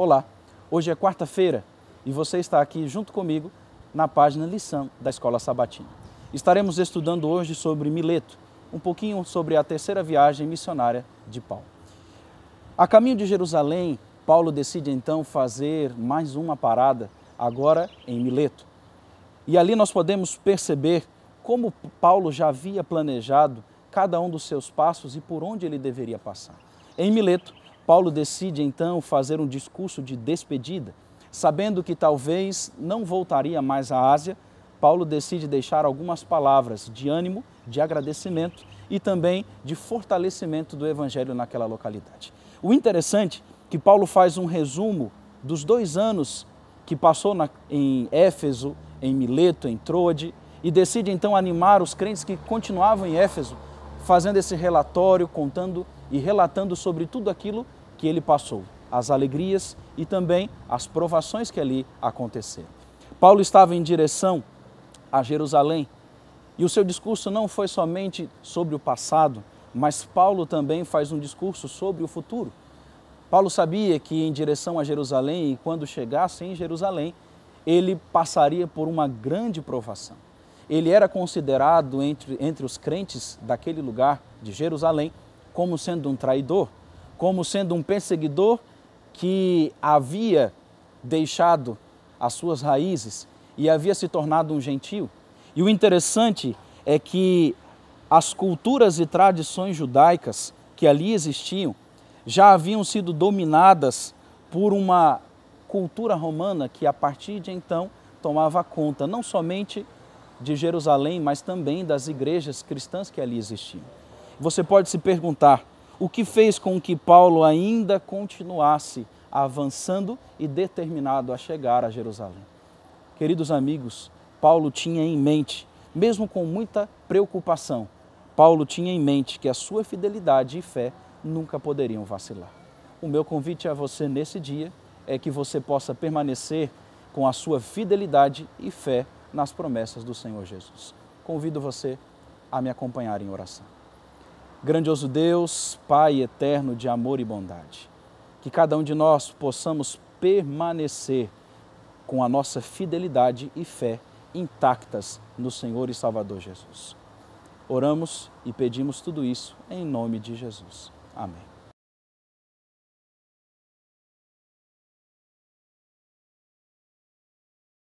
Olá, hoje é quarta-feira e você está aqui junto comigo na página Lição da Escola Sabatina. Estaremos estudando hoje sobre Mileto, um pouquinho sobre a terceira viagem missionária de Paulo. A caminho de Jerusalém, Paulo decide então fazer mais uma parada, agora em Mileto. E ali nós podemos perceber como Paulo já havia planejado cada um dos seus passos e por onde ele deveria passar. Em Mileto, Paulo decide então fazer um discurso de despedida. Sabendo que talvez não voltaria mais à Ásia, Paulo decide deixar algumas palavras de ânimo, de agradecimento e também de fortalecimento do evangelho naquela localidade. O interessante é que Paulo faz um resumo dos dois anos que passou na, em Éfeso, em Mileto, em Troade, e decide então animar os crentes que continuavam em Éfeso fazendo esse relatório, contando e relatando sobre tudo aquilo que ele passou, as alegrias e também as provações que ali aconteceram. Paulo estava em direção a Jerusalém e o seu discurso não foi somente sobre o passado, mas Paulo também faz um discurso sobre o futuro. Paulo sabia que em direção a Jerusalém e quando chegasse em Jerusalém, ele passaria por uma grande provação ele era considerado entre, entre os crentes daquele lugar de Jerusalém como sendo um traidor, como sendo um perseguidor que havia deixado as suas raízes e havia se tornado um gentio. E o interessante é que as culturas e tradições judaicas que ali existiam já haviam sido dominadas por uma cultura romana que a partir de então tomava conta não somente de Jerusalém, mas também das igrejas cristãs que ali existiam. Você pode se perguntar o que fez com que Paulo ainda continuasse avançando e determinado a chegar a Jerusalém. Queridos amigos, Paulo tinha em mente, mesmo com muita preocupação, Paulo tinha em mente que a sua fidelidade e fé nunca poderiam vacilar. O meu convite a você nesse dia é que você possa permanecer com a sua fidelidade e fé nas promessas do Senhor Jesus. Convido você a me acompanhar em oração. Grandioso Deus, Pai eterno de amor e bondade, que cada um de nós possamos permanecer com a nossa fidelidade e fé intactas no Senhor e Salvador Jesus. Oramos e pedimos tudo isso em nome de Jesus. Amém.